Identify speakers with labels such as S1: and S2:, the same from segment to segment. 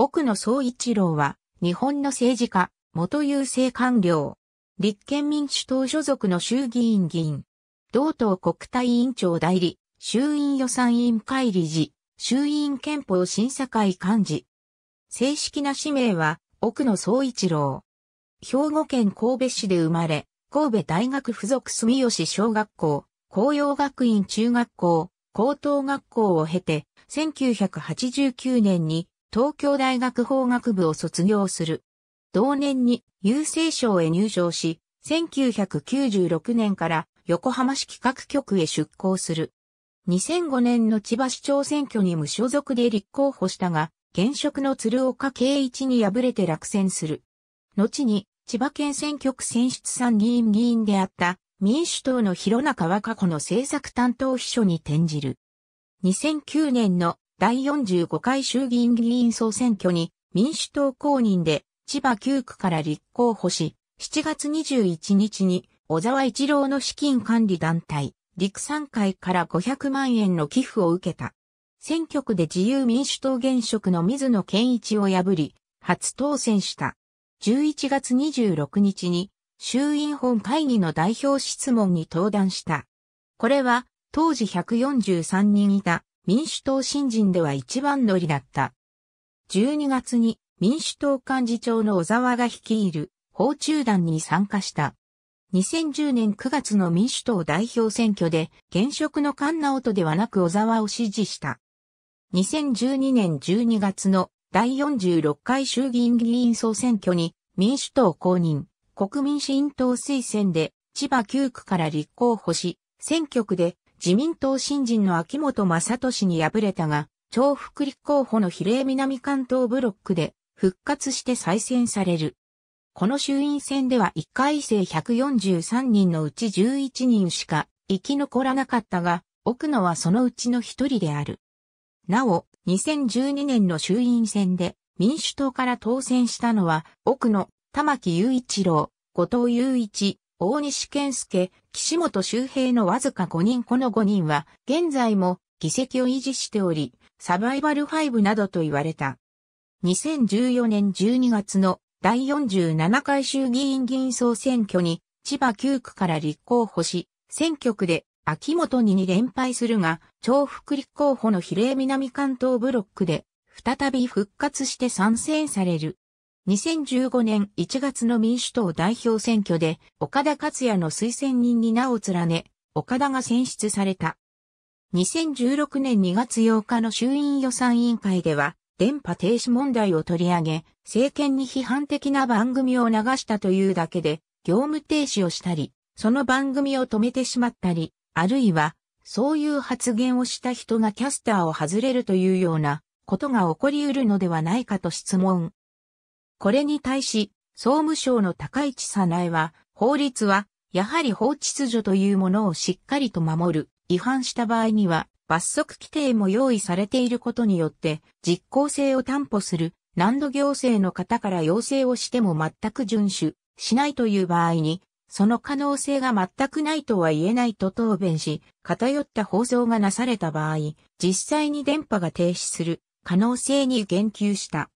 S1: 奥野総一郎は、日本の政治家、元郵政官僚、立憲民主党所属の衆議院議員、同党国対委員長代理、衆院予算委員会理事、衆院憲法審査会幹事。正式な氏名は、奥野総一郎。兵庫県神戸市で生まれ、神戸大学附属住吉小学校、紅葉学院中学校、高等学校を経て、1989年に東京大学法学部を卒業する。同年に郵政省へ入省し、1996年から横浜市企画局へ出向する。2005年の千葉市長選挙に無所属で立候補したが、現職の鶴岡圭一に敗れて落選する。後に千葉県選挙区選出参議院議員であった民主党の広中和歌子の政策担当秘書に転じる。2009年の第45回衆議院議員総選挙に民主党公認で千葉9区から立候補し、7月21日に小沢一郎の資金管理団体、陸産会から500万円の寄付を受けた。選挙区で自由民主党現職の水野健一を破り、初当選した。11月26日に衆院本会議の代表質問に登壇した。これは当時143人いた民主党新人では一番乗りだった。12月に民主党幹事長の小沢が率いる訪中団に参加した。2010年9月の民主党代表選挙で現職の菅直人ではなく小沢を支持した。2012年12月の第46回衆議院議員総選挙に民主党公認、国民新党推薦で千葉9区から立候補し、選挙区で自民党新人の秋元正俊に敗れたが、長福立候補の比例南関東ブロックで復活して再選される。この衆院選では1回生143人のうち11人しか生き残らなかったが、奥野はそのうちの一人である。なお、2012年の衆院選で民主党から当選したのは、奥野、玉木雄一郎、後藤雄一、大西健介、岸本周平のわずか5人この5人は、現在も議席を維持しており、サバイバル5などと言われた。2014年12月の第47回衆議院議員総選挙に千葉9区から立候補し、選挙区で秋元に2連敗するが、重複立候補の比例南関東ブロックで、再び復活して参戦される。2015年1月の民主党代表選挙で、岡田克也の推薦人に名を連ね、岡田が選出された。2016年2月8日の衆院予算委員会では、電波停止問題を取り上げ、政権に批判的な番組を流したというだけで、業務停止をしたり、その番組を止めてしまったり、あるいは、そういう発言をした人がキャスターを外れるというようなことが起こり得るのではないかと質問。これに対し、総務省の高市早苗は、法律は、やはり法秩序というものをしっかりと守る、違反した場合には、罰則規定も用意されていることによって、実効性を担保する、何度行政の方から要請をしても全く遵守しないという場合に、その可能性が全くないとは言えないと答弁し、偏った放送がなされた場合、実際に電波が停止する可能性に言及した。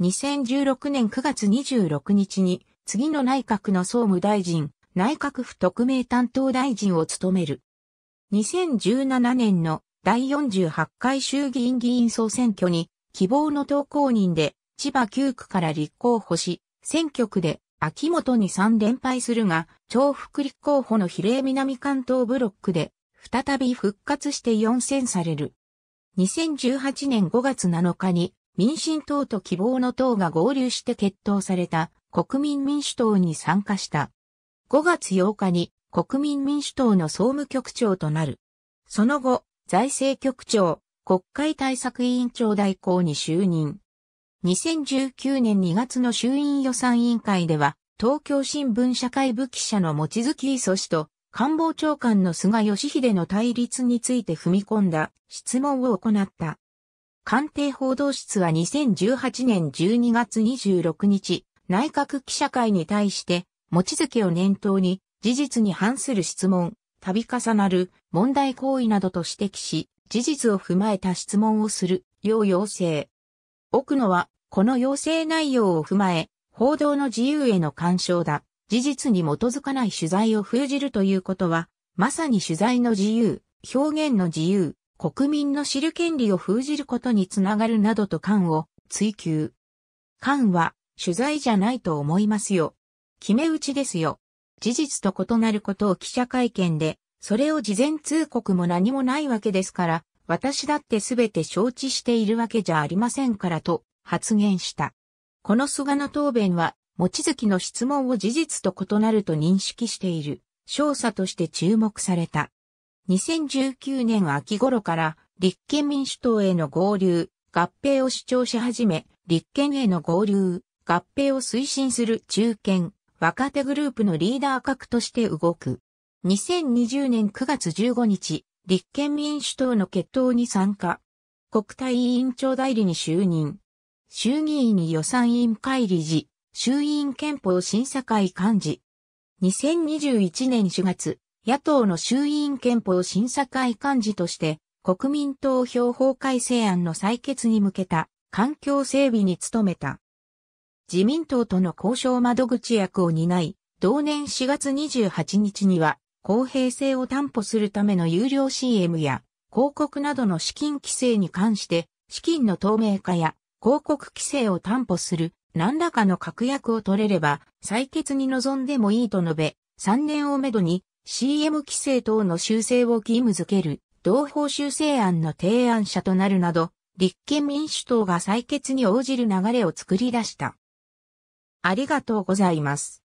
S1: 2016年9月26日に、次の内閣の総務大臣、内閣府特命担当大臣を務める。2017年の第48回衆議院議員総選挙に、希望の党公認で、千葉9区から立候補し、選挙区で秋元に3連敗するが、重複立候補の比例南関東ブロックで、再び復活して4選される。2018年5月7日に民進党と希望の党が合流して決闘された国民民主党に参加した。5月8日に国民民主党の総務局長となる。その後、財政局長、国会対策委員長代行に就任。2019年2月の衆院予算委員会では、東京新聞社会部記者の望月磯氏と官房長官の菅義偉の対立について踏み込んだ質問を行った。官邸報道室は2018年12月26日、内閣記者会に対して、持ちけを念頭に、事実に反する質問、度重なる問題行為などと指摘し、事実を踏まえた質問をする、よう要請。奥野は、この要請内容を踏まえ、報道の自由への干渉だ。事実に基づかない取材を封じるということは、まさに取材の自由、表現の自由、国民の知る権利を封じることにつながるなどと官を追求。官は取材じゃないと思いますよ。決め打ちですよ。事実と異なることを記者会見で、それを事前通告も何もないわけですから、私だってすべて承知しているわけじゃありませんからと発言した。この菅の答弁は、持月の質問を事実と異なると認識している、少佐として注目された。2019年秋頃から立憲民主党への合流、合併を主張し始め、立憲への合流、合併を推進する中堅、若手グループのリーダー格として動く。2020年9月15日、立憲民主党の決闘に参加。国対委員長代理に就任。衆議院予算委員会理事、衆院憲法審査会幹事。2021年4月、野党の衆院憲法審査会幹事として、国民投票法改正案の採決に向けた環境整備に努めた。自民党との交渉窓口役を担い、同年4月28日には公平性を担保するための有料 CM や広告などの資金規制に関して資金の透明化や広告規制を担保する何らかの確約を取れれば採決に臨んでもいいと述べ、3年をめどに CM 規制等の修正を義務付ける同法修正案の提案者となるなど、立憲民主党が採決に応じる流れを作り出した。ありがとうございます。